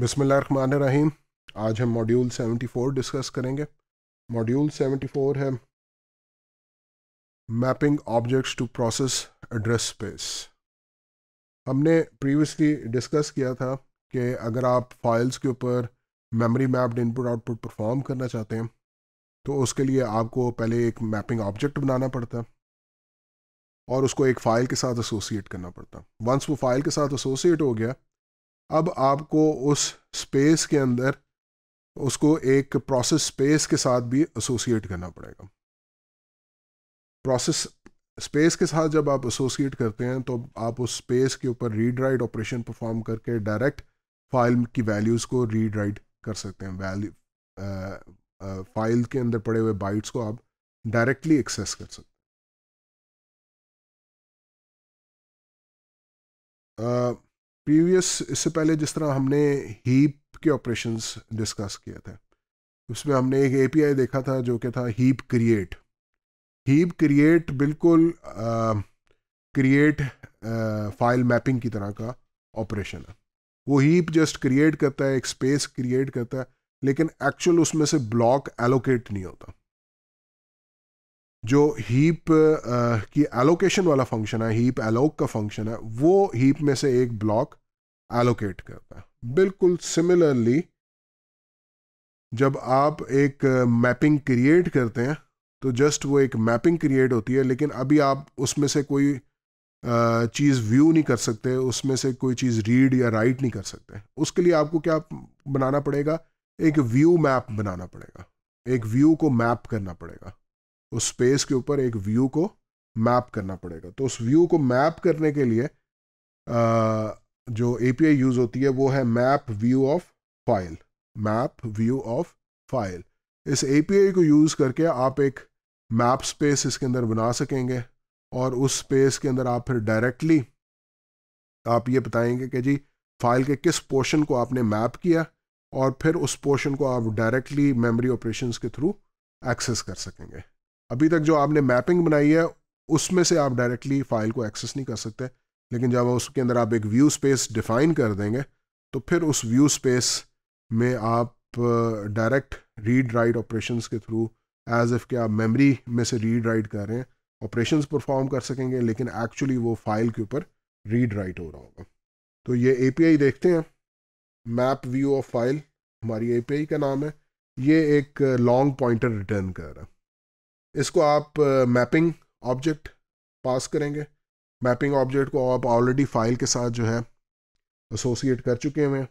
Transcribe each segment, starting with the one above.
run रहीम आज हम module 74 discuss करेंगे मॉड्यूल 74 है mapping objects to process address space हमने प्रीवियसली डिस्कस किया था कि अगर आप फाइल्स के ऊपर memory mapped input output perform करना चाहते हैं तो उसके लिए आपको पहले एक मैपिंग ऑब्जेक्ट बनाना पड़ता है और उसको एक फ़ाइल के साथ एसोसिएट करना पड़ता वंस वो फाइल के साथ एसोसिएट हो गया अब आपको उस स्पेस के अंदर उसको एक प्रोसेस स्पेस के साथ भी एसोसिएट करना पड़ेगा प्रोसेस स्पेस के साथ जब आप एसोसिएट करते हैं तो आप उस स्पेस के ऊपर रीड राइट ऑपरेशन परफॉर्म करके डायरेक्ट फाइल की वैल्यूज़ को रीड राइट कर सकते हैं वैल्यू फाइल के अंदर पड़े हुए बाइट्स को आप डायरेक्टली एक्सेस कर सकते हैं Uh, प्रीवियस इससे पहले जिस तरह हमने हीप के ऑपरेशंस डिस्कस किए थे उसमें हमने एक एपीआई देखा था जो कि था हीप क्रिएट हीप क्रिएट बिल्कुल क्रिएट फाइल मैपिंग की तरह का ऑपरेशन है वो हीप जस्ट क्रिएट करता है एक स्पेस क्रिएट करता है लेकिन एक्चुअल उसमें से ब्लॉक एलोकेट नहीं होता जो हीप uh, की एलोकेशन वाला फंक्शन है हीप एलोक का फंक्शन है वो हीप में से एक ब्लॉक एलोकेट करता है बिल्कुल सिमिलरली जब आप एक मैपिंग क्रिएट करते हैं तो जस्ट वो एक मैपिंग क्रिएट होती है लेकिन अभी आप उसमें से कोई चीज़ व्यू नहीं कर सकते उसमें से कोई चीज़ रीड या राइट नहीं कर सकते उसके लिए आपको क्या बनाना पड़ेगा एक व्यू मैप बनाना पड़ेगा एक व्यू को मैप करना पड़ेगा उस स्पेस के ऊपर एक व्यू को मैप करना पड़ेगा तो उस व्यू को मैप करने के लिए जो एपीआई यूज होती है वो है map view of file map view of file इस एपीआई को यूज करके आप एक मैप स्पेस इसके अंदर बना सकेंगे और उस स्पेस के अंदर आप फिर डायरेक्टली आप ये बताएंगे कि जी फाइल के किस पोर्शन को आपने मैप किया और फिर उस पोर्शन को आप डायरेक्टली मेमोरी ऑपरेशंस के थ्रू एक्सेस कर सकेंगे अभी तक जो आपने मैपिंग बनाई है उसमें से आप डायरेक्टली फाइल को एक्सेस नहीं कर सकते लेकिन जब उसके अंदर आप एक व्यू स्पेस डिफाइन कर देंगे तो फिर उस व्यू स्पेस में आप डायरेक्ट रीड राइट ऑपरेशंस के थ्रू एज इफ़ के आप मेमोरी में से रीड राइट कर रहे हैं ऑपरेशंस परफॉर्म कर सकेंगे लेकिन एक्चुअली वो फाइल के ऊपर रीड राइट हो रहा होगा तो ये ए देखते हैं मैप व्यू ऑफ फाइल हमारी ए का नाम है ये एक लॉन्ग पॉइंटर रिटर्न कर रहा है इसको आप मैपिंग ऑब्जेक्ट पास करेंगे मैपिंग ऑब्जेक्ट को आप ऑलरेडी फाइल के साथ जो है एसोसिएट कर चुके हैं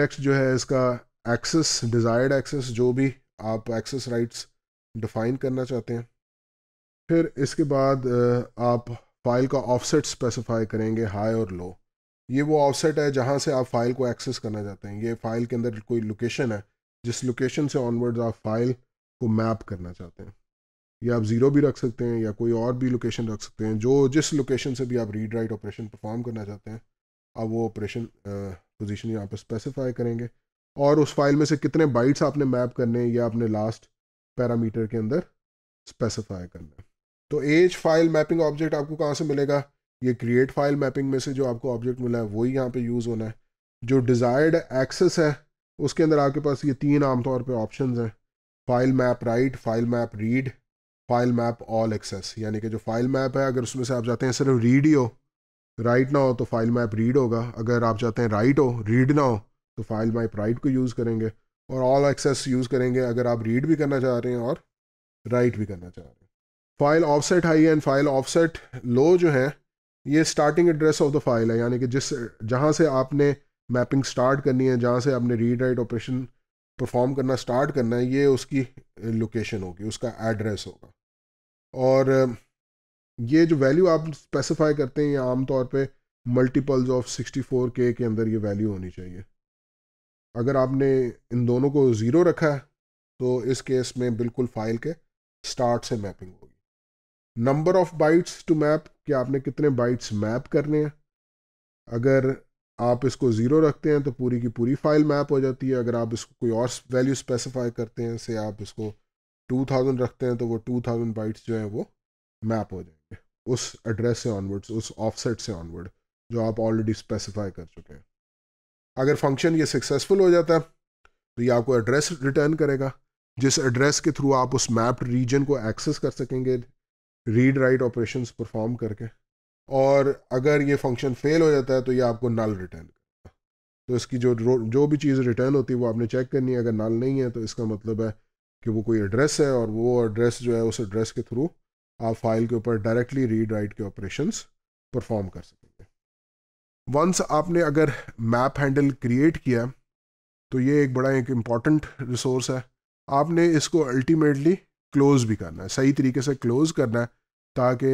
नेक्स्ट जो है इसका एक्सेस डिज़ायर्ड एक्सेस जो भी आप एक्सेस राइट्स डिफाइन करना चाहते हैं फिर इसके बाद आप फाइल का ऑफसेट स्पेसिफाई करेंगे हाई और लो ये वो ऑफसेट है जहाँ से आप फाइल को एक्सेस करना चाहते हैं ये फाइल के अंदर कोई लोकेशन है जिस लोकेशन से ऑनवर्ड्स आप फाइल को मैप करना चाहते हैं या आप ज़ीरो भी रख सकते हैं या कोई और भी लोकेशन रख सकते हैं जो जिस लोकेशन से भी आप रीड राइट ऑपरेशन परफॉर्म करना चाहते हैं आप वो ऑपरेशन पोजिशन यहाँ पर स्पेसिफाई करेंगे और उस फाइल में से कितने बाइट्स आपने मैप करने या अपने लास्ट पैरामीटर के अंदर स्पेसिफाई करना तो एज फाइल मैपिंग ऑब्जेक्ट आपको कहाँ से मिलेगा ये क्रिएट फाइल मैपिंग में से जो आपको ऑब्जेक्ट मिला है वही यहाँ पे यूज़ होना है जो डिज़ायर्ड एक्सेस है उसके अंदर आपके पास ये तीन आमतौर पे ऑप्शंस हैं file map write file map read file map all access यानी कि जो फाइल मैप है अगर उसमें से आप जाते हैं सिर्फ रीड ही हो राइट ना हो तो फाइल मैप रीड होगा अगर आप जाते हैं राइट हो रीड ना हो तो फाइल मैप राइट को यूज़ करेंगे और ऑल एक्सेस यूज़ करेंगे अगर आप रीड भी करना चाह रहे हैं और राइट भी करना चाह रहे हैं file offset high and file offset low जो है ये starting address of the file है यानी कि जिस जहाँ से आपने मैपिंग स्टार्ट करनी है जहाँ से आपने रीड राइट ऑपरेशन परफॉर्म करना स्टार्ट करना है ये उसकी लोकेशन होगी उसका एड्रेस होगा और ये जो वैल्यू आप स्पेसिफाई करते हैं ये आमतौर पे मल्टीपल्स ऑफ 64 के के अंदर ये वैल्यू होनी चाहिए अगर आपने इन दोनों को ज़ीरो रखा है तो इस केस में बिल्कुल फाइल के स्टार्ट से मैपिंग होगी number of bytes to map कि आपने कितने बाइट्स मैप करने हैं अगर आप इसको ज़ीरो रखते हैं तो पूरी की पूरी फाइल मैप हो जाती है अगर आप इसको कोई और वैल्यू स्पेसिफाई करते हैं से आप इसको टू थाउजेंड रखते हैं तो वो टू थाउजेंड बाइट्स जो हैं वो मैप हो जाएंगे उस एड्रेस से ऑनवर्ड्स उस ऑफसेट से ऑनवर्ड जो आप ऑलरेडी स्पेसिफाई कर चुके हैं अगर फंक्शन ये सक्सेसफुल हो जाता है तो ये आपको एड्रेस रिटर्न करेगा जिस एड्रेस के थ्रू आप उस मैप्ड रीजन को एक्सेस कर सकेंगे रीड राइट ऑपरेशन परफॉर्म करके और अगर ये फंक्शन फेल हो जाता है तो ये आपको नल रिटर्न करेगा तो इसकी जो जो भी चीज़ रिटर्न होती है वो आपने चेक करनी है अगर नल नहीं है तो इसका मतलब है कि वो कोई एड्रेस है और वो एड्रेस जो है उस एड्रेस के थ्रू आप फाइल के ऊपर डायरेक्टली रीड राइट के ऑपरेशन परफॉर्म कर सकेंगे वंस आपने अगर मैप हैंडल क्रिएट किया तो ये एक बड़ा एक इम्पॉर्टेंट रिसोर्स है आपने इसको अल्टीमेटली क्लोज़ भी करना है सही तरीके से क्लोज़ करना है ताकि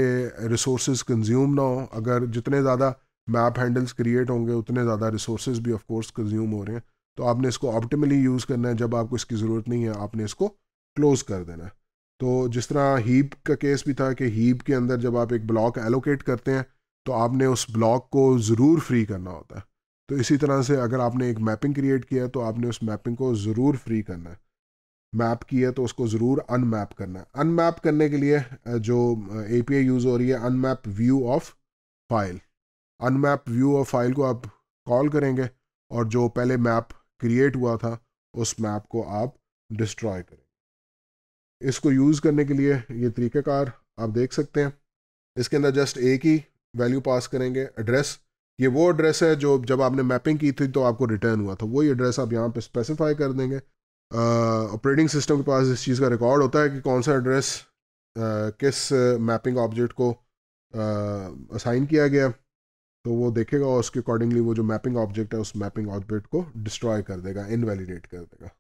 रिसोर्स कंज्यूम ना हो अगर जितने ज़्यादा मैप हैंडल्स क्रिएट होंगे उतने ज़्यादा रिसोर्स भी ऑफकोर्स कंज्यूम हो रहे हैं तो आपने इसको ऑप्टिमली यूज़ करना है जब आपको इसकी ज़रूरत नहीं है आपने इसको क्लोज़ कर देना है तो जिस तरह हीप का केस भी था कि हीप के अंदर जब आप एक ब्लॉक एलोकेट करते हैं तो आपने उस ब्लॉक को ज़रूर फ्री करना होता है तो इसी तरह से अगर आपने एक मैपिंग क्रिएट किया तो आपने उस मैपिंग को ज़रूर फ्री करना है मैप किया तो उसको ज़रूर अनमैप करना है अनमैप करने के लिए जो ए पी आई यूज़ हो रही है unmap view of file unmap view of file को आप कॉल करेंगे और जो पहले मैप क्रिएट हुआ था उस मैप को आप डिस्ट्रॉय करें इसको यूज़ करने के लिए ये तरीक़ाकार आप देख सकते हैं इसके अंदर जस्ट एक ही वैल्यू पास करेंगे एड्रेस ये वो एड्रेस है जो जब आपने मैपिंग की थी तो आपको रिटर्न हुआ था वही एड्रेस आप यहाँ पे स्पेसिफाई कर देंगे ऑपरेटिंग सिस्टम के पास इस चीज़ का रिकॉर्ड होता है कि कौन सा एड्रेस किस मैपिंग ऑब्जेक्ट को असाइन किया गया तो वो देखेगा और उसके अकॉर्डिंगली वो जो मैपिंग ऑब्जेक्ट है उस मैपिंग ऑब्जेक्ट को डिस्ट्रॉय कर देगा इनवैलिडेट कर देगा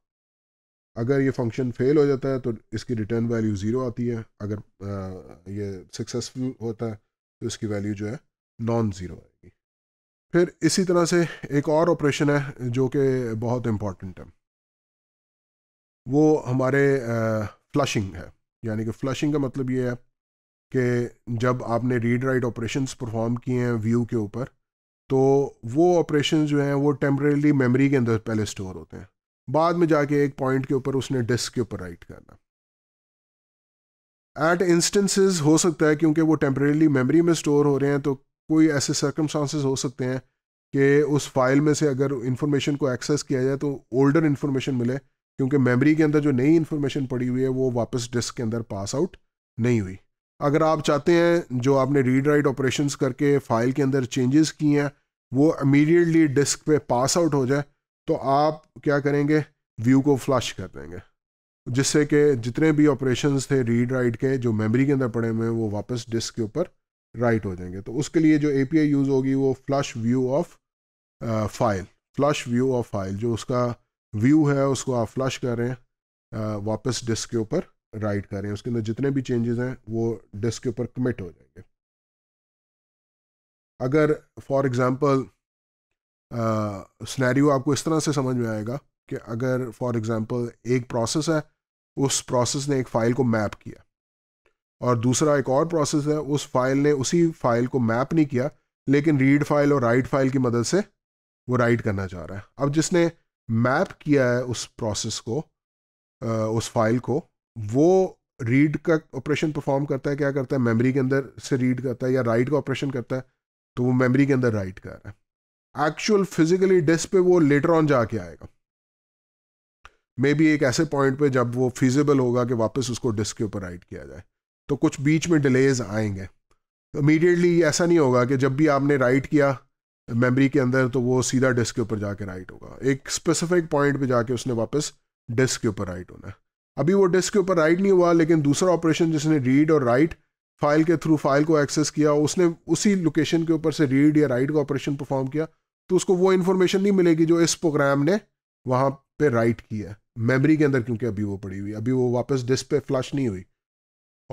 अगर ये फंक्शन फेल हो जाता है तो इसकी रिटर्न वैल्यू ज़ीरो आती है अगर आ, ये सक्सेसफुल होता है तो इसकी वैल्यू जो है नॉन ज़ीरो आएगी फिर इसी तरह से एक और ऑपरेशन है जो कि बहुत इम्पॉर्टेंट है वो हमारे फ्लशिंग है यानी कि फ्लशिंग का मतलब ये है कि जब आपने रीड राइट ऑपरेशंस परफॉर्म किए हैं व्यू के ऊपर तो वो ऑपरेशन जो हैं वो टेम्परेली मेमोरी के अंदर पहले स्टोर होते हैं बाद में जाके एक पॉइंट के ऊपर उसने डिस्क के ऊपर राइट करना एट इंस्टेंसेस हो सकता है क्योंकि वो टेम्परेली मेमोरी में स्टोर हो रहे हैं तो कोई ऐसे सर्कमस्टांसिस हो सकते हैं कि उस फाइल में से अगर इन्फॉर्मेशन को एक्सेस किया जाए तो ओल्डर इन्फॉर्मेशन मिले क्योंकि मेमोरी के अंदर जो नई इन्फॉर्मेशन पड़ी हुई है वो वापस डिस्क के अंदर पास आउट नहीं हुई अगर आप चाहते हैं जो आपने रीड राइट ऑपरेशन करके फ़ाइल के अंदर चेंजेस किए हैं वो इमीडिएटली डिस्क पे पास आउट हो जाए तो आप क्या करेंगे व्यू को फ्लश कर देंगे जिससे कि जितने भी ऑपरेशन थे रीड राइट के जो मेमोरी के अंदर पड़े हुए हैं वो वापस डिस्क के ऊपर राइट हो जाएंगे तो उसके लिए जो ए यूज़ होगी वो flush view of file flush view of file जो उसका व्यू है उसको आप फ्लश कर रहे हैं uh, वापस डिस्क के ऊपर राइट कर रहे हैं उसके अंदर जितने भी चेंजेस हैं वो डिस्क के ऊपर कमिट हो जाएंगे अगर फॉर एग्ज़ाम्पल स्नैरियो आपको इस तरह से समझ में आएगा कि अगर फॉर एग्ज़ाम्पल एक प्रोसेस है उस प्रोसेस ने एक फ़ाइल को मैप किया और दूसरा एक और प्रोसेस है उस फाइल ने उसी फाइल को मैप नहीं किया लेकिन रीड फाइल और राइट फाइल की मदद से वो राइट करना चाह रहा है अब जिसने मैप किया है उस प्रोसेस को उस फाइल को वो रीड का ऑपरेशन परफॉर्म करता है क्या करता है मेमोरी के अंदर से रीड करता है या राइट का ऑपरेशन करता है तो वो मेमोरी के अंदर राइट कर रहा है एक्चुअल फिजिकली डिस्क पे वो लेटर ऑन जाके आएगा मे बी एक ऐसे पॉइंट पे जब वो फिजिबल होगा कि वापस उसको डिस्क के ऊपर राइट किया जाए तो कुछ बीच में डिलेज आएंगे इमीडिएटली ऐसा नहीं होगा कि जब भी आपने राइट किया मेमोरी के अंदर तो वो सीधा डिस्क के ऊपर जाके राइट होगा एक स्पेसिफिक पॉइंट पे जाके उसने वापस डिस्क के ऊपर राइट होना है अभी वो डिस्क के ऊपर राइट नहीं हुआ लेकिन दूसरा ऑपरेशन जिसने रीड और राइट फाइल के थ्रू फाइल को एक्सेस किया उसने उसी लोकेशन के ऊपर से रीड या राइट का ऑपरेशन परफॉर्म किया तो उसको वो इन्फॉर्मेशन नहीं मिलेगी जो इस प्रोग्राम ने वहाँ पे राइट किया है मेमोरी के अंदर क्योंकि अभी वो पड़ी हुई अभी वो वापस डिस्क पे फ्लश नहीं हुई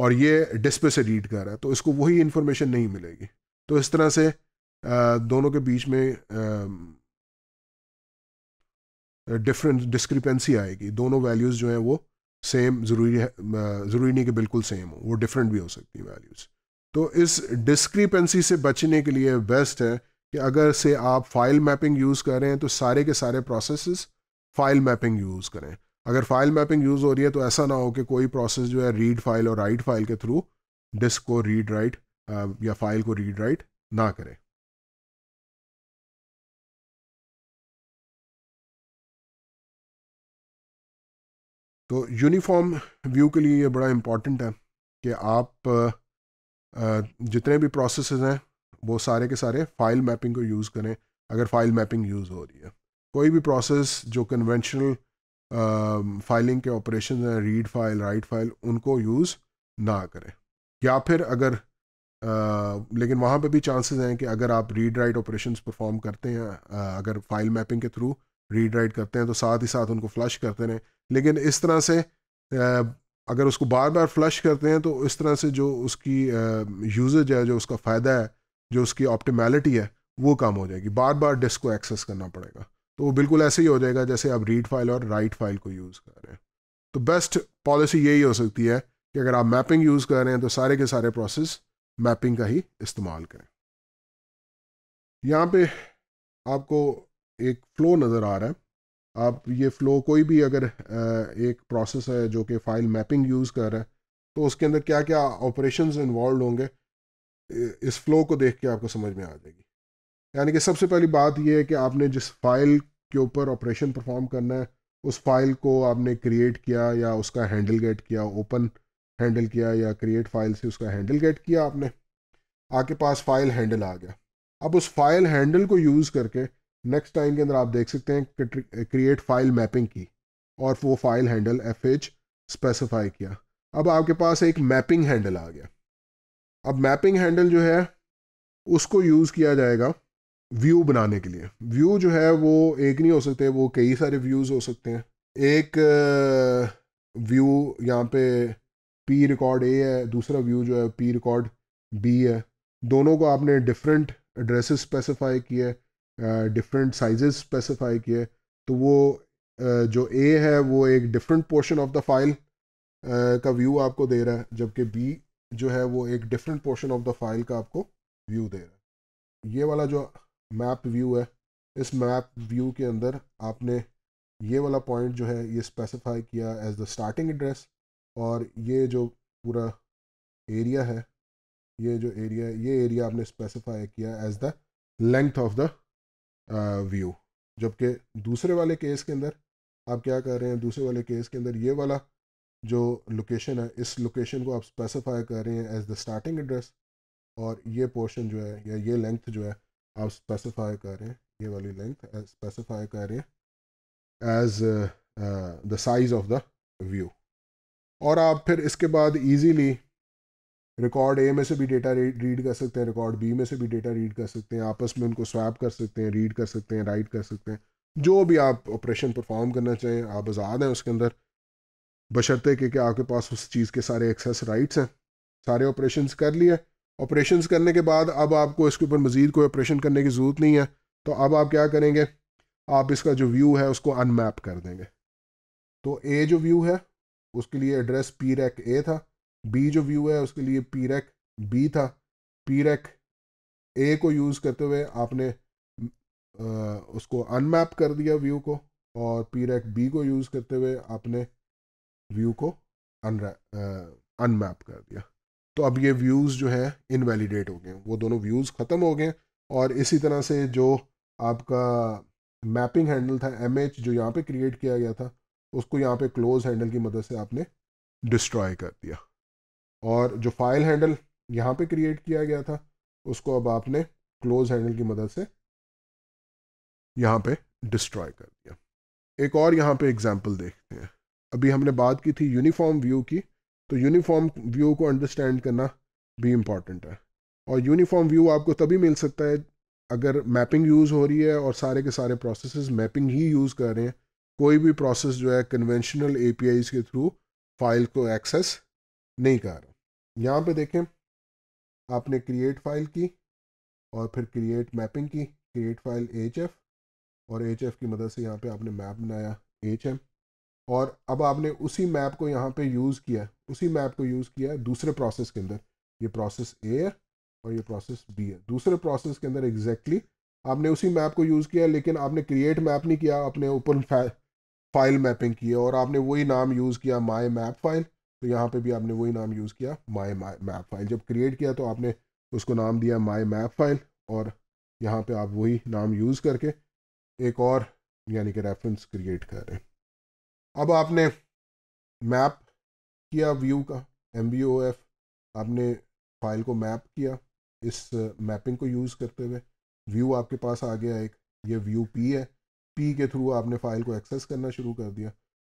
और ये डिस्क से रीड कर रहा है तो इसको वही इन्फॉर्मेशन नहीं मिलेगी तो इस तरह से दोनों के बीच में डिफरेंट डिस्क्रिपेंसी आएगी दोनों वैल्यूज़ जो हैं वो सेम ज़रूरी है ज़रूरी नहीं कि बिल्कुल सेम हो वो डिफरेंट भी हो सकती है वैल्यूज़ तो इस डिस्क्रिपेंसी से बचने के लिए बेस्ट है कि अगर से आप फाइल मैपिंग यूज़ कर रहे हैं तो सारे के सारे प्रोसेस फाइल मैपिंग यूज़ करें अगर फाइल मैपिंग यूज़ हो रही है तो ऐसा ना हो कि कोई प्रोसेस जो है रीड फाइल और राइट फाइल के थ्रू डिस्क को रीड राइट या फाइल को रीड राइट ना करें तो यूनिफॉर्म व्यू के लिए ये बड़ा इम्पॉर्टेंट है कि आप जितने भी प्रोसेस हैं वो सारे के सारे फाइल मैपिंग को यूज़ करें अगर फाइल मैपिंग यूज़ हो रही है कोई भी प्रोसेस जो कन्वेंशनल फाइलिंग के ऑपरेशन हैं रीड फाइल राइट फाइल उनको यूज़ ना करें या फिर अगर आ, लेकिन वहाँ पे भी चांसेस हैं कि अगर आप रीड राइट ऑपरेशंस परफॉर्म करते हैं आ, अगर फाइल मैपिंग के थ्रू रीड राइट करते हैं तो साथ ही साथ उनको फ्लश करते रहें लेकिन इस तरह से अगर उसको बार बार फ्लश करते हैं तो इस तरह से जो उसकी यूजेज है जो उसका फ़ायदा है जो उसकी ऑप्टिमैलिटी है वो कम हो जाएगी बार बार डिस्क को एक्सेस करना पड़ेगा तो वो बिल्कुल ऐसे ही हो जाएगा जैसे आप रीड फाइल और राइट फाइल को यूज़ कर रहे हैं तो बेस्ट पॉलिसी यही हो सकती है कि अगर आप मैपिंग यूज़ कर रहे हैं तो सारे के सारे प्रोसेस मैपिंग का ही इस्तेमाल करें यहाँ पे आपको एक फ़्लो नज़र आ रहा है आप ये फ़्लो कोई भी अगर एक प्रोसेस है जो कि फ़ाइल मैपिंग यूज़ कर रहा है तो उसके अंदर क्या क्या ऑपरेशन इन्वॉल्व होंगे इस फ़्लो को देख के आपको समझ में आ जाएगी यानी कि सबसे पहली बात यह है कि आपने जिस फाइल के ऊपर ऑपरेशन परफॉर्म करना है उस फाइल को आपने क्रिएट किया या उसका हैंडल गेट किया ओपन हैंडल किया या क्रिएट फाइल से उसका हैंडल गेट किया आपने आपके पास फाइल हैंडल आ गया अब उस फाइल हैंडल को यूज़ करके नेक्स्ट टाइम के अंदर आप देख सकते हैं क्रिएट फाइल मैपिंग की और वो file handle F H specify किया अब आपके पास एक मैपिंग हैंडल आ गया अब मैपिंग हैंडल जो है उसको यूज़ किया जाएगा व्यू बनाने के लिए व्यू जो है वो एक नहीं हो सकते वो कई सारे व्यूज़ हो सकते हैं एक व्यू यहाँ पे पी रिकॉर्ड ए है दूसरा व्यू जो है पी रिकॉर्ड बी है दोनों को आपने डिफरेंट एड्रेसेस स्पेसिफाई किए डिफरेंट साइजेस स्पेसिफाई किए तो वो जो ए है वो एक different portion of the file का व्यू आपको दे रहा है जबकि बी जो है वो एक different portion of the file का आपको व्यू दे रहा है ये वाला जो मैप व्यू है इस मैप व्यू के अंदर आपने ये वाला पॉइंट जो है ये स्पेसिफाई किया एज द स्टार्टिंग एड्रेस और ये जो पूरा एरिया है ये जो एरिया है ये एरिया आपने स्पेसिफाई किया as the length of the view जबकि दूसरे वाले केस के अंदर आप क्या कर रहे हैं दूसरे वाले केस के अंदर ये वाला जो लोकेशन है इस लोकेशन को आप स्पेसिफाई कर रहे हैं एज द स्टार्टिंग एड्रेस और ये पोर्शन जो है या ये लेंथ जो है आप स्पेसिफाई कर रहे हैं ये वाली लेंथ स्पेसिफाई कर रहे हैं as the size of the view और आप फिर इसके बाद इजीली रिकॉर्ड ए में से भी डेटा रीड कर सकते हैं रिकॉर्ड बी में से भी डेटा रीड कर सकते हैं आपस में उनको स्वैप कर सकते हैं रीड कर सकते हैं राइट कर सकते हैं जो भी आप ऑपरेशन परफॉर्म करना चाहें आप आज़ाद हैं उसके अंदर बशर्ते कि आपके पास उस चीज़ के सारे एक्सेस राइट्स हैं सारे ऑपरेशन कर लिए ऑपरेशन करने के बाद अब आपको इसके ऊपर मज़ीद कोई ऑपरेशन करने की ज़रूरत नहीं है तो अब आप क्या करेंगे आप इसका जो व्यू है उसको अनमैप कर देंगे तो ए जो व्यू है उसके लिए एड्रेस पी रैक ए था बी जो व्यू है उसके लिए पी रेक बी था पी रेक ए को यूज़ करते हुए आपने आ, उसको अनमैप कर दिया व्यू को और पी रेक बी को यूज़ करते हुए आपने व्यू को अनमैप कर दिया तो अब ये व्यूज़ जो है इनवैलिडेट हो गए वो दोनों व्यूज़ ख़त्म हो गए और इसी तरह से जो आपका मैपिंग हैंडल था एम एच जो यहाँ पे क्रिएट किया गया था उसको यहाँ पे क्लोज हैंडल की मदद से आपने डिस्ट्रॉय कर दिया और जो फाइल हैंडल यहाँ पे क्रिएट किया गया था उसको अब आपने क्लोज हैंडल की मदद से यहाँ पे डिस्ट्रॉय कर दिया एक और यहाँ पे एग्जांपल देखते हैं अभी हमने बात की थी यूनिफॉर्म व्यू की तो यूनिफॉर्म व्यू को अंडरस्टैंड करना भी इम्पॉर्टेंट है और यूनिफॉर्म व्यू आपको तभी मिल सकता है अगर मैपिंग यूज़ हो रही है और सारे के सारे प्रोसेस मैपिंग ही यूज़ कर रहे हैं कोई भी प्रोसेस जो है कन्वेंशनल ए के थ्रू फाइल को एक्सेस नहीं कर रहा यहाँ पे देखें आपने क्रिएट फाइल की और फिर क्रिएट मैपिंग की क्रिएट फाइल एच एफ और एच एफ की मदद से यहाँ पे आपने मैप बनाया एच एम और अब आपने उसी मैप को यहाँ पे यूज़ किया उसी मैप को यूज़ किया दूसरे प्रोसेस के अंदर ये प्रोसेस ए है और ये प्रोसेस बी है दूसरे प्रोसेस के अंदर एग्जैक्टली exactly आपने उसी मैप को यूज़ किया लेकिन आपने क्रिएट मैप नहीं किया अपने ओपन फाइल मैपिंग की और आपने वही नाम यूज़ किया माई मैप फाइल तो यहाँ पे भी आपने वही नाम यूज़ किया माई मैप फाइल जब क्रिएट किया तो आपने उसको नाम दिया माई मैप फाइल और यहाँ पे आप वही नाम यूज़ करके एक और यानी कि रेफरेंस क्रिएट कर रहे हैं अब आपने मैप किया व्यू का एम आपने फाइल को मैप किया इस मैपिंग को यूज़ करते हुए व्यू आपके पास आ गया एक ये व्यू पी है पी के थ्रू आपने फाइल को एक्सेस करना शुरू कर दिया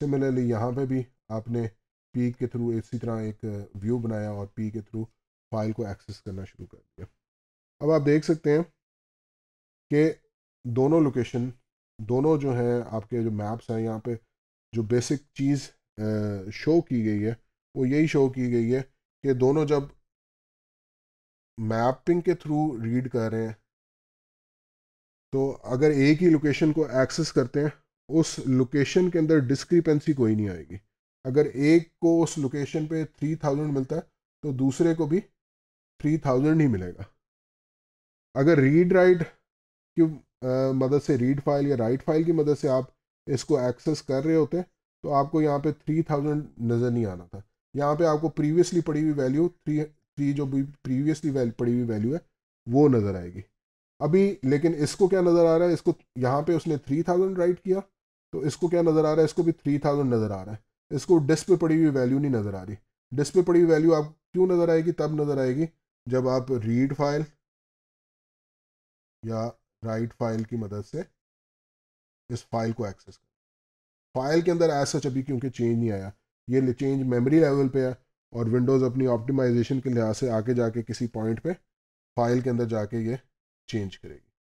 सिमिलरली यहाँ पे भी आपने पी के थ्रू इसी तरह एक व्यू बनाया और पी के थ्रू फाइल को एक्सेस करना शुरू कर दिया अब आप देख सकते हैं कि दोनों लोकेशन दोनों जो हैं आपके जो मैप्स हैं यहाँ पे जो बेसिक चीज़ शो की गई है वो यही शो की गई है कि दोनों जब मैपिंग के थ्रू रीड कर रहे हैं तो अगर एक ही लोकेशन को एक्सेस करते हैं उस लोकेशन के अंदर डिस्क्रिपेंसी कोई नहीं आएगी अगर एक को उस लोकेशन पे थ्री थाउजेंड मिलता है तो दूसरे को भी थ्री थाउजेंड ही मिलेगा अगर रीड राइट की मदद से रीड फाइल या राइट फाइल की मदद से आप इसको एक्सेस कर रहे होते तो आपको यहाँ पे थ्री थाउजेंड नज़र नहीं आना था यहाँ पे आपको प्रीवियसली पड़ी हुई वैल्यू थ्री थ्री जो भी प्रीवियसली पड़ी हुई वैल्यू है वो नज़र आएगी अभी लेकिन इसको क्या नज़र आ रहा है इसको यहाँ पे उसने थ्री थाउजेंड राइट किया तो इसको क्या नज़र आ रहा है इसको भी थ्री थाउजेंड नज़र आ रहा है इसको डिस्क पे पड़ी हुई वैल्यू नहीं नज़र आ रही डिस्क पे पड़ी हुई वैल्यू आप क्यों नज़र आएगी तब नज़र आएगी जब आप रीड फाइल या राइट फाइल की मदद से इस फाइल को एक्सेस करें फाइल के अंदर ऐसा अभी क्योंकि चेंज नहीं आया ये चेंज मेमोरी लेवल पे है और विंडोज़ अपनी ऑप्टिमाइजेशन के लिहाज से आके जाके किसी पॉइंट पे फाइल के अंदर जाके ये चेंज करेगी